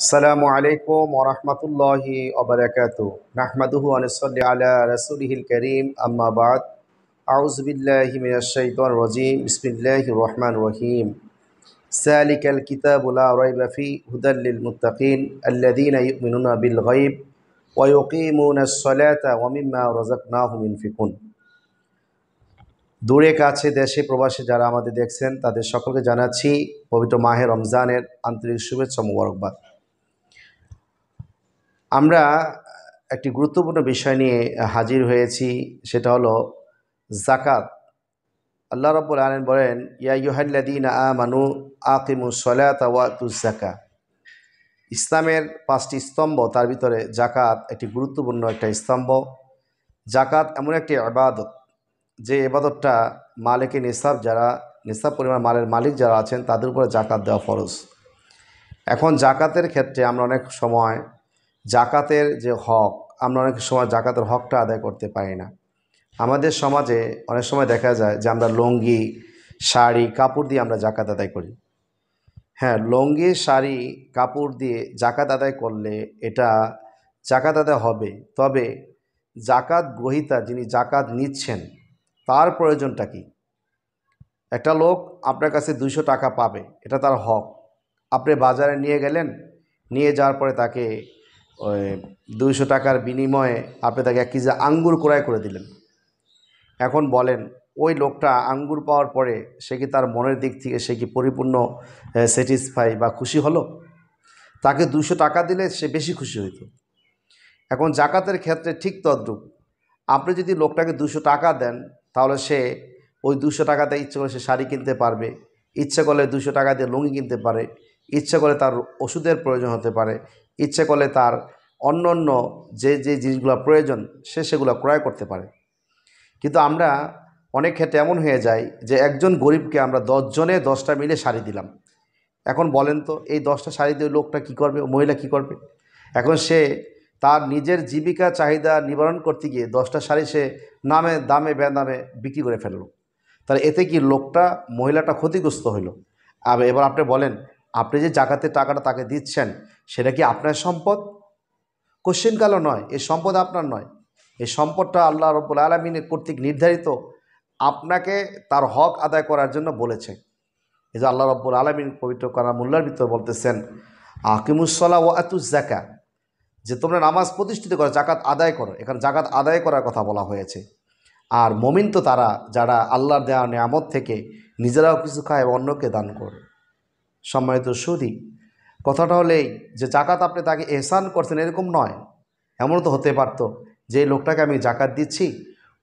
السلام عليكم ورحمة الله وبركاته نحمده ونصل على رسوله الكريم أما بعد أعوذ بالله من الشيطان الرجيم بسم الله الرحمن الرحيم سالك الكتاب لا ريب فيه هدى للمتقين الذين يؤمنون بالغيب ويقيمون الصلاة ومما رزقناهم ينفقون দূরে কাছে দেশে প্রবাসে যারা আমাদের দেখছেন তাদের সকলকে জানাচ্ছি পবিত্র মাহে রমজানের আন্তরিক শুভেচ্ছা মুবারকবাদ আমরা একটি গুরুত্বপূর্ণ বিষয় নিয়ে হাজির হয়েছি সেটা হলো জাকাত আল্লাহ রব্বুল আলম বলেন ইয়া ইউহাল্লাদিন আ মানু আকিমু জাকা ইসলামের পাঁচটি স্তম্ভ তার ভিতরে জাকাত একটি গুরুত্বপূর্ণ একটা স্তম্ভ জাকাত এমন একটি আবাদত যে এবাদতটা মালিকে নিসাব যারা নিসাব পরিমাণ মালের মালিক যারা আছেন তাদের উপরে জাকাত দেওয়া ফরজ এখন জাকাতের ক্ষেত্রে আমরা অনেক সময় জাকাতের যে হক আমরা অনেক সময় জাকাতের হকটা আদায় করতে পারি না আমাদের সমাজে অনেক সময় দেখা যায় যে আমরা লুঙ্গি শাড়ি কাপড় দিয়ে আমরা জাকাত আদায় করি হ্যাঁ লঙ্গি শাড়ি কাপড় দিয়ে জাকাত আদায় করলে এটা জাকাত আদায় হবে তবে জাকাত গ্রহিতা যিনি জাকাত নিচ্ছেন তার প্রয়োজনটা কি একটা লোক আপনার কাছে দুশো টাকা পাবে এটা তার হক আপনি বাজারে নিয়ে গেলেন নিয়ে যাওয়ার পরে তাকে ওই দুইশো টাকার বিনিময়ে আপনি তাকে এক কেজি আঙ্গুর ক্রয় করে দিলেন এখন বলেন ওই লোকটা আঙ্গুর পাওয়ার পরে সে কি তার মনের দিক থেকে সে কি পরিপূর্ণ স্যাটিসফাই বা খুশি হলো তাকে দুশো টাকা দিলে সে বেশি খুশি হইত এখন জাকাতের ক্ষেত্রে ঠিক তদ্রুপ আপনি যদি লোকটাকে দুশো টাকা দেন তাহলে সে ওই দুশো টাকাতে ইচ্ছে করে সে শাড়ি কিনতে পারবে ইচ্ছা করলে দুশো টাকা দিয়ে লুঙ্গি কিনতে পারে ইচ্ছা করে তার ওষুধের প্রয়োজন হতে পারে ইচ্ছে করলে তার অন্য অন্য যে যে জিনিসগুলো প্রয়োজন সে সেগুলো ক্রয় করতে পারে কিন্তু আমরা অনেক ক্ষেত্রে এমন হয়ে যায় যে একজন গরিবকে আমরা দশজনে দশটা মিলে শাড়ি দিলাম এখন বলেন তো এই দশটা শাড়ি দিয়ে লোকটা কি করবে মহিলা কি করবে এখন সে তার নিজের জীবিকা চাহিদা নিবারণ করতে গিয়ে দশটা শাড়ি সে নামে দামে দামে বিক্রি করে ফেললো তাহলে এতে কি লোকটা মহিলাটা ক্ষতিগ্রস্ত হইল আর এবার আপনি বলেন আপনি যে জাকাতের টাকাটা তাকে দিচ্ছেন সেটা কি আপনার সম্পদ কোশ্চেন কালো নয় এই সম্পদ আপনার নয় এই সম্পদটা আল্লাহ রব্বুল আলমিনের কর্তৃক নির্ধারিত আপনাকে তার হক আদায় করার জন্য বলেছে এই যে আল্লাহ রব্বুল আলমিন পবিত্র করা মূল্যার ভিতর বলতেছেন আকিমুসলা ও জাকা যে তোমরা নামাজ প্রতিষ্ঠিত করো জাকাত আদায় করো এখানে জাকাত আদায় করার কথা বলা হয়েছে আর মমিন তো তারা যারা আল্লাহর দেওয়া নিয়ামত থেকে নিজেরাও কিছু খায় এবং অন্যকে দান করে সম্মানিত সুদি কথাটা হলেই যে জাকাত আপনি তাকে এহসান করছেন এরকম নয় এমন তো হতে পারতো যে লোকটাকে আমি জাকাত দিচ্ছি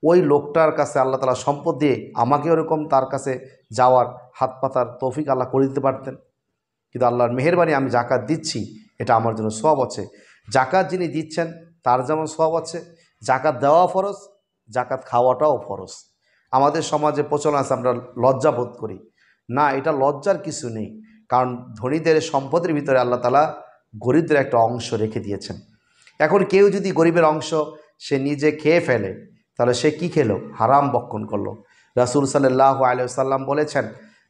ওই লোকটার কাছে আল্লাহ তালা সম্পদ দিয়ে আমাকে ওরকম তার কাছে যাওয়ার হাত পাতার তৌফিক আল্লাহ করে দিতে পারতেন কিন্তু আল্লাহর মেহরবানি আমি জাকাত দিচ্ছি এটা আমার জন্য সব আছে জাকাত যিনি দিচ্ছেন তার যেমন সব আছে জাকাত দেওয়া ফরজ জাকাত খাওয়াটাও ফরজ আমাদের সমাজে প্রচলন আছে আমরা লজ্জা বোধ করি না এটা লজ্জার কিছু নেই কারণ ধনীদের সম্পদের ভিতরে আল্লাহ তালা গরিবদের একটা অংশ রেখে দিয়েছেন এখন কেউ যদি গরিবের অংশ সে নিজে খেয়ে ফেলে তাহলে সে কি খেলো হারাম বক্ষণ করলো রাসুল সাল্লাহ আলিয়াল্লাম বলেছেন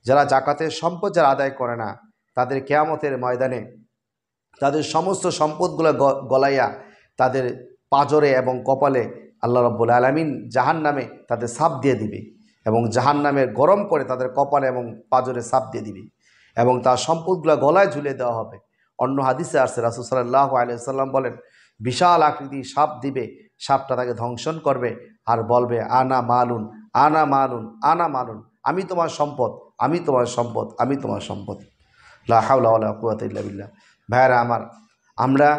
যারা জাকাতের সম্পদ যারা আদায় করে না তাদের কেয়ামতের ময়দানে তাদের সমস্ত সম্পদগুলো গলাইয়া তাদের পাজরে এবং কপালে আল্লাহ রব্বুল আলমিন জাহান নামে তাদের সাপ দিয়ে দিবে এবং জাহান নামে গরম করে তাদের কপালে এবং পাজরে সাপ দিয়ে দিবে এবং তার সম্পদগুলো গলায় ঝুলে দেওয়া হবে অন্য হাদিসে আসছে রাসুল সাল্লাহ আলিয়াল্লাম বলেন বিশাল আকৃতি সাপ দিবে সাপটা তাকে ধ্বংসন করবে আর বলবে আনা মালুন আনা মালুন আনা মালুন আমি তোমার সম্পদ আমি তোমার সম্পদ আমি তোমার সম্পদ লাহাউল্লাহ ভাইরা আমার আমরা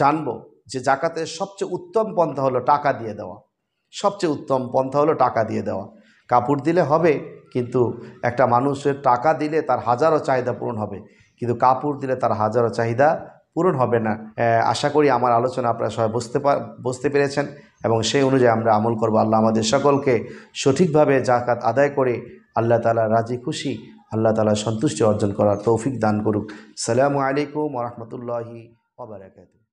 জানব যে জাকাতের সবচেয়ে উত্তম পন্থা হলো টাকা দিয়ে দেওয়া সবচেয়ে উত্তম পন্থা হলো টাকা দিয়ে দেওয়া কাপড় দিলে হবে কিন্তু একটা মানুষের টাকা দিলে তার হাজারো চাহিদা পূরণ হবে কিন্তু কাপড় দিলে তার হাজারো চাহিদা পূরণ হবে না আশা করি আমার আলোচনা আপনারা সবাই বুঝতে বুঝতে পেরেছেন এবং সেই অনুযায়ী আমরা আমল করবো আল্লাহ আমাদের সকলকে সঠিকভাবে জাকাত আদায় করে আল্লাহ তালা রাজি খুশি আল্লাহ তালা সন্তুষ্টি অর্জন করার তৌফিক দান করুক সালামু আলাইকুম রহমতুল্লাহি ওবরাকাতু